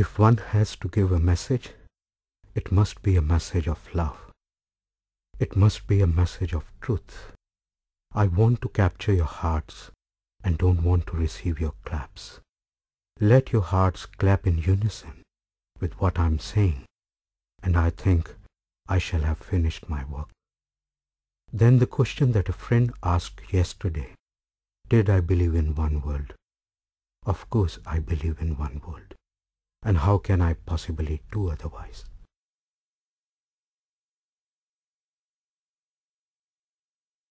If one has to give a message, it must be a message of love. It must be a message of truth. I want to capture your hearts and don't want to receive your claps. Let your hearts clap in unison with what I'm saying, and I think I shall have finished my work. Then the question that a friend asked yesterday, did I believe in one world? Of course I believe in one world and how can I possibly do otherwise?